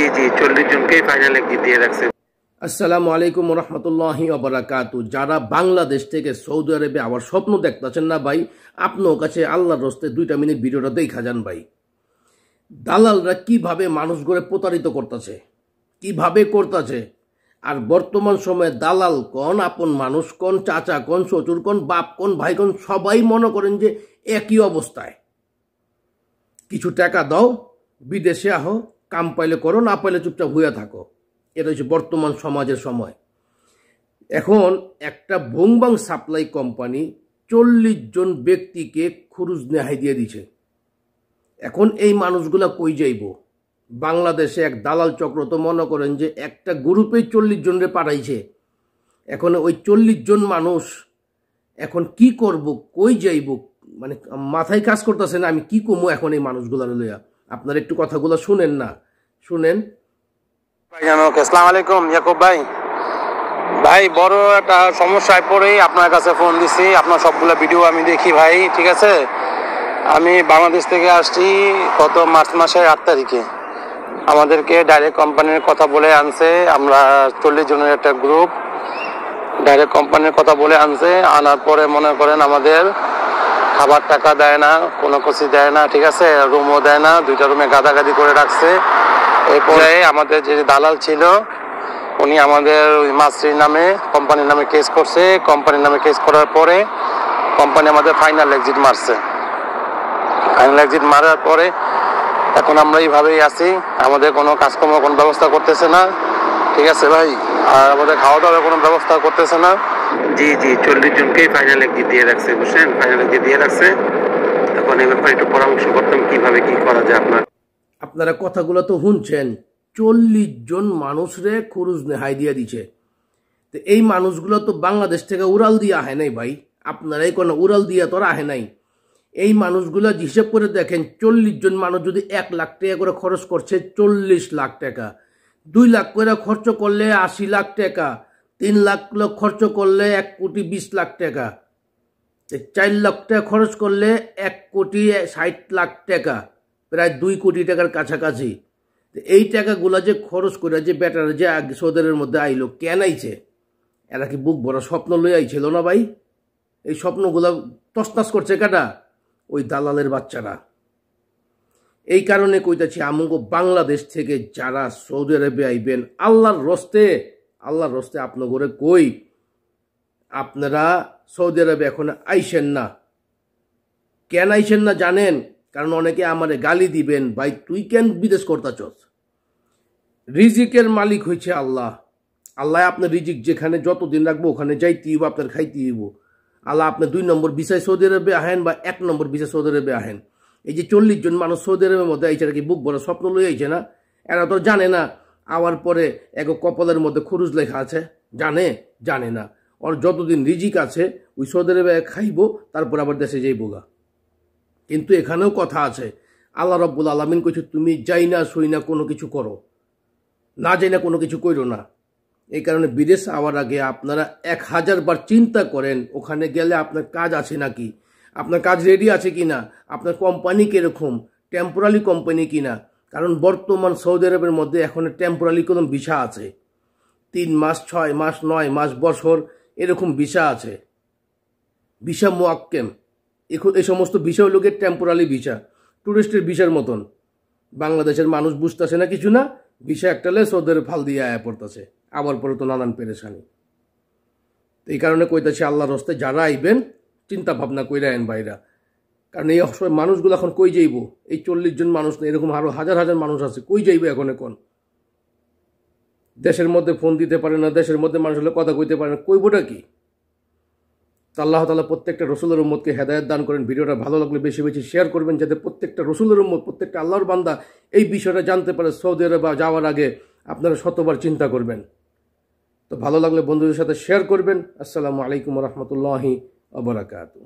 জি জি চল্লিশ জনকেই ফাইনালে দিয়ে রাখছে আসসালামু আলাইকুম রহমতুল্লাহি ওবরাকাতু যারা বাংলাদেশ থেকে সৌদি আরবে আবার স্বপ্ন দেখতেছেন না ভাই আপনার কাছে আল্লাহর রস্তে দুইটা মিনিট ভিডিওটা দেখা যান ভাই দালালরা কিভাবে মানুষ গড়ে প্রতারিত করতেছে কিভাবে করতেছে আর বর্তমান সময়ে দালাল কন আপন মানুষ কন চাচা কন শ্বশুর কন বাপ কন ভাই কন সবাই মনে করেন যে একই অবস্থায় কিছু টাকা দাও বিদেশে আহো কাম পাইলে করো না পাইলে চুপচাপ হইয়া থাকো এটা হচ্ছে বর্তমান সমাজের সময় এখন একটা ভোংবাং সাপ্লাই কোম্পানি চল্লিশ জন ব্যক্তিকে খুরুজ নেহাই দিয়ে দিছে এখন এই মানুষগুলা কই যাইব বাংলাদেশে এক দালাল চক্র তো মনে করেন যে একটা গ্রুপে চল্লিশ জনরে পাঠাইছে এখন ওই চল্লিশ জন মানুষ এখন কি করব কই যাইব মানে মাথায় কাজ করতেছে না আমি কি কমো এখন এই মানুষগুলা লইয়া আপনারা একটু কথাগুলো শুনেন না শুনেন আসসালাম ইয়াকুব ভাই ভাই বড় একটা সমস্যায় পড়ে আপনার কাছে ফোন দিছি আপনার সবগুলো ভিডিও আমি দেখি ভাই ঠিক আছে আমি বাংলাদেশ থেকে আসছি গত মার্চ মাসের আট তারিখে আমাদেরকে ডাইরেক্ট কোম্পানির কথা বলে আনছে আমরা চল্লিশ জনের একটা গ্রুপ ডাইরেক্ট কোম্পানির কথা বলে আনছে আনার পরে মনে করেন আমাদের খাবার টাকা দেয় না কোনো কিছু দেয় না ঠিক আছে রুমও দেয় না দুইটা রুমে গাদাগাদি করে রাখছে এই আমাদের যে দালাল ছিল উনি আমাদের ওই মাসরির নামে কোম্পানির নামে কেস করছে কোম্পানির নামে কেস করার পরে কোম্পানি আমাদের ফাইনাল এক্সিট মারছে ফাইনাল এক্সিট মারার পরে এখন আমরা এইভাবেই আছি আমাদের কোনো কাজকর্ম কোনো ব্যবস্থা করতেছে না ঠিক আছে ভাই আর আমাদের খাওয়া দাওয়ার কোনো ব্যবস্থা করতেছে না জি জি চল্লিশ জনকেই ফাইনাল এক্সিট দিয়ে রাখছে বুঝছেন ফাইনাল এক্সিট দিয়ে রাখছে তখন এই ব্যাপারে একটু পরামর্শ করতাম কীভাবে কী করা যায় আপনার আপনারা কথাগুলো তো শুনছেন চল্লিশ জন মানুষরে খরুজ নেহাই দিয়ে দিছে তো এই মানুষগুলো তো বাংলাদেশ থেকে উড়াল দিয়ে আহে নাই ভাই আপনারাই কোনো উড়াল দিয়া তো আহে নাই এই মানুষগুলো হিসেব করে দেখেন চল্লিশ জন মানুষ যদি এক লাখ টাকা করে খরচ করছে চল্লিশ লাখ টাকা দুই লাখ করে খরচ করলে আশি লাখ টাকা তিন লাখ খরচ করলে এক কোটি বিশ লাখ টাকা চার লাখ টাকা খরচ করলে এক কোটি ষাট লাখ টাকা প্রায় দুই কোটি টাকার কাছাকাছি এই টাকাগুলা যে খরচ করে যে ব্যাটারা যে সৌদারের মধ্যে আইলো কেন আইছে এরা কি বুক ভরা স্বপ্ন লই আইছিল না ভাই এই স্বপ্নগুলা তস্তাস করছে কাটা ওই দালালের বাচ্চারা এই কারণে কইতাছি আমঙ্গ বাংলাদেশ থেকে যারা সৌদি আরবে আইবেন আল্লাহর রস্তে আল্লাহর রস্তে আপনার ঘরে কই আপনারা সৌদি আরবে এখন আইসেন না কেন আইসেন না জানেন কারণ অনেকে আমারে গালি দিবেন ভাই তুই কেন বিদেশ চস রিজিকের মালিক হয়েছে আল্লাহ আল্লাহ আপনার রিজিক যেখানে যতদিন রাখবো ওখানে যাইতে হইব আপনার খাইতে হইব আল্লাহ আপনার দুই নম্বর বিষয় সৌদি আরবে আহেন বা এক নম্বর বিষয় সৌদি আরবে আহেন এই যে চল্লিশ জন মানুষ সৌদি আরবের মধ্যে আইছে কি বুক বড় স্বপ্ন লই আইছে না এরা তো জানে না আওয়ার পরে এক কপালের মধ্যে খরুজ লেখা আছে জানে জানে না ওর যতদিন রিজিক আছে ওই সৌদি আরবে খাইব তারপর আবার দেশে যাইবোগা কিন্তু এখানেও কথা আছে আল্লাহ রব্বুল আলমিন কইছে তুমি যাই না সই না কোনো কিছু করো না যাই না কোনো কিছু করো না এই কারণে বিদেশ আওয়ার আগে আপনারা এক হাজার বার চিন্তা করেন ওখানে গেলে আপনার কাজ আছে নাকি আপনার কাজ রেডি আছে কি না আপনার কোম্পানি কীরকম টেম্পোরালি কোম্পানি কি না কারণ বর্তমান সৌদি আরবের মধ্যে এখন টেম্পোরালি কোনো ভিসা আছে তিন মাস ছয় মাস নয় মাস বছর এরকম ভিসা আছে ভিসা মোয়াক্কেম এই সমস্ত বিষয় হলো টেম্পোরালি টেম্পোরারি ভিসা টুরিস্টের ভিসার মতন বাংলাদেশের মানুষ বুঝতেছে না কিছু না ভিসা একটালে সৌদের ফাল দিয়ে আয়া পড়তেছে আবার পরে তো নানান পেরেছানি তো এই কারণে কইতাছে আল্লাহর রস্তে যারা আইবেন চিন্তা ভাবনা কইরা আইন ভাইরা কারণ এই অসময় মানুষগুলো এখন কই যাইব এই চল্লিশ জন মানুষ না এরকম আরও হাজার হাজার মানুষ আছে কই যাইব এখন এখন দেশের মধ্যে ফোন দিতে পারে না দেশের মধ্যে মানুষ হলে কথা কইতে পারে না কইবটা কি আল্লাহ তালা প্রত্যেকটা রসুলের উম্মতকে হেদায়ত দান করেন ভিডিওটা ভালো লাগলে বেশি বেশি শেয়ার করবেন যাতে প্রত্যেকটা রসুলের উম্মত প্রত্যেকটা আল্লাহর বান্দা এই বিষয়টা জানতে পারে সৌদি আরব যাওয়ার আগে আপনারা শতবার চিন্তা করবেন তো ভালো লাগলে বন্ধুদের সাথে শেয়ার করবেন আসসালামু আলাইকুম রহমতুল্লাহি আবরাকাতু